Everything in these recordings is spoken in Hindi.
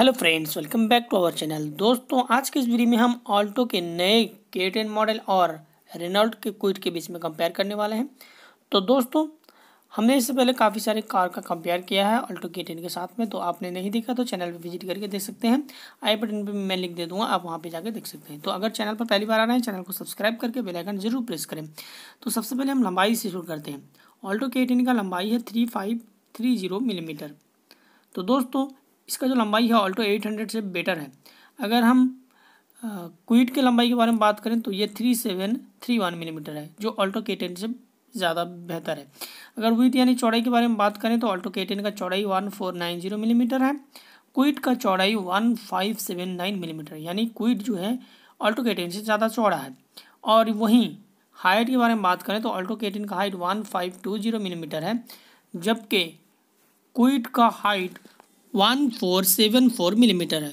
hello friends welcome back to our channel दोस्तों आज के इस वीडियो में हम ऑल्टो के नए के टेन मॉडल और रेनॉल्ट के क्विट के बीच में कंपेयर करने वाले हैं तो दोस्तों हमने इससे पहले काफ़ी सारे कार का कंपेयर किया है ऑल्टो के टेन के साथ में तो आपने नहीं देखा तो चैनल पर विजिट करके देख सकते हैं आई बटन पर मैं लिख दे दूँगा आप वहाँ पर जाकर देख सकते हैं तो अगर चैनल पर पहली बार आ रहे हैं चैनल को सब्सक्राइब करके बेलाइकन जरूर प्रेस करें तो सबसे पहले हम लंबाई से शुरू करते हैं ऑल्टो के का लंबाई है three five three zero millimetre तो दोस्तों इसका जो लंबाई है ऑल्टो 800 से बेटर है अगर हम क्विट के लंबाई के बारे में बात करें तो ये three seven three one millimetre है जो ऑल्टो के टेन से ज़्यादा बेहतर है अगर विथ यानी चौड़ाई के बारे में बात करें तो ऑल्टो के टेन का चौड़ाई one four nine zero millimetre है क्विट का चौड़ाई one five seven nine millimetre यानी क्विट जो है ऑल्टो के टेन से ज़्यादा चौड़ा है और वहीं हाइट के बारे में बात करें तो ऑल्टो के टेन का height one five two zero millimetre है जबकि क्विट का height one four seven four millimetre है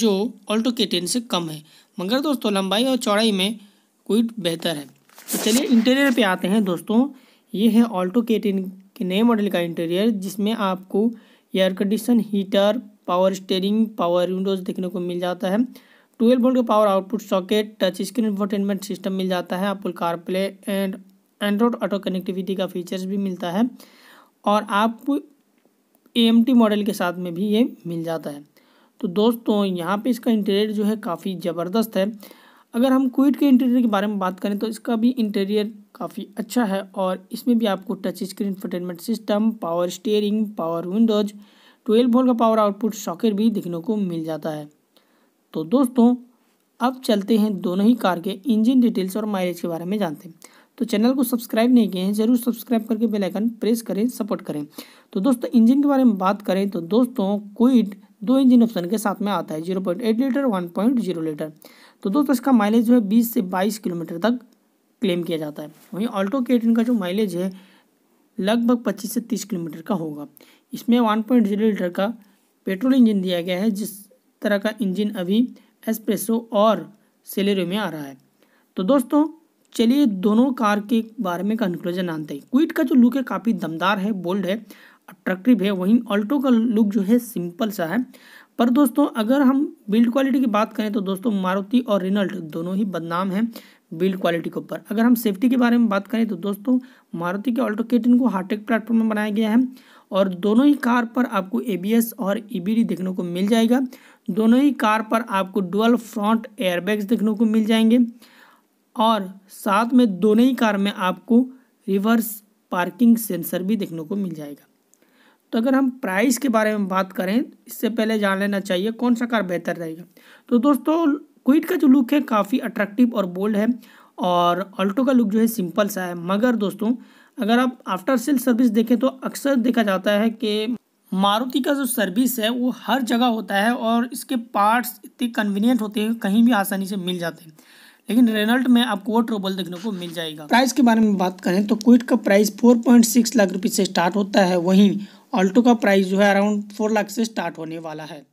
जो ऑल्टो के टेन से कम है मगर दोस्तों लंबाई और चौड़ाई में क्विड बेहतर है तो चलिए इंटीरियर पे आते हैं दोस्तों ये है ऑल्टो के टेन के नए मॉडल का इंटीरियर जिसमें आपको air condition heater power steering power windows देखने को मिल जाता है ट्वेल्व वोल्ट का power output socket touch screen infotainment system मिल जाता है आपको CarPlay and Android auto connectivity का फीचर्स भी मिलता है और आप एएमटी मॉडल के साथ में भी ये मिल जाता है तो दोस्तों यहाँ पे इसका इंटीरियर जो है काफ़ी ज़बरदस्त है अगर हम क्विट के इंटीरियर के बारे में बात करें तो इसका भी इंटीरियर काफ़ी अच्छा है और इसमें भी आपको touch screen infotainment system power steering power windows twelve volt का पावर आउटपुट सॉकेट भी दिखने को मिल जाता है तो दोस्तों अब चलते हैं दोनों ही कार के इंजन डिटेल्स और माइलेज के बारे में जानते हैं तो चैनल को सब्सक्राइब नहीं किए हैं ज़रूर सब्सक्राइब करके बेल आइकन प्रेस करें सपोर्ट करें तो दोस्तों इंजन के बारे में बात करें तो दोस्तों क्विड दो इंजन ऑप्शन के साथ में आता है zero point eight litre one point zero litre तो दोस्तों इसका माइलेज जो है बीस से बाईस किलोमीटर तक क्लेम किया जाता है वहीं ऑल्टो के एटीन का जो माइलेज है लगभग पच्चीस से तीस किलोमीटर का होगा इसमें वन पॉइंट जीरो लीटर का पेट्रोल इंजन दिया गया है जिस तरह का इंजन अभी एस्प्रेसो और सेलेरो में आ रहा है तो दोस्तों चलिए दोनों कार के बारे में कंक्लूजन आनते हैं क्विट का जो लुक है काफ़ी दमदार है बोल्ड है अट्रैक्टिव है वहीं ऑल्टो का लुक जो है सिंपल सा है पर दोस्तों अगर हम बिल्ड क्वालिटी की बात करें तो दोस्तों मारुति और रिनल्ट दोनों ही बदनाम हैं बिल्ड क्वालिटी के ऊपर अगर हम सेफ्टी के बारे में बात करें तो दोस्तों मारुति के ऑल्टो केटिन को हार्टेक प्लेटफॉर्म में बनाया गया है और दोनों ही कार पर आपको ए और ई e देखने को मिल जाएगा दोनों ही कार पर आपको डुअल फ्रंट एयरबैग्स देखने को मिल जाएंगे और साथ में दोनों ही कार में आपको रिवर्स पार्किंग सेंसर भी देखने को मिल जाएगा तो अगर हम प्राइस के बारे में बात करें इससे पहले जान लेना चाहिए कौन सा कार बेहतर रहेगा तो दोस्तों क्विट का जो लुक है काफ़ी अट्रैक्टिव और बोल्ड है और अल्टो का लुक जो है सिंपल सा है मगर दोस्तों अगर आप आफ्टर सेल सर्विस देखें तो अक्सर देखा जाता है कि मारुति का जो सर्विस है वो हर जगह होता है और इसके पार्ट्स इतने कन्वीनियंट होते हैं कहीं भी आसानी से मिल जाते हैं लेकिन रेनल्ट में आपको वो ट्रोबल देखने को मिल जाएगा प्राइस के बारे में बात करें तो क्विट का price four point six lakh रुपए से स्टार्ट होता है वहीं ऑल्टो का प्राइस जो है अराउंड फोर लाख से स्टार्ट होने वाला है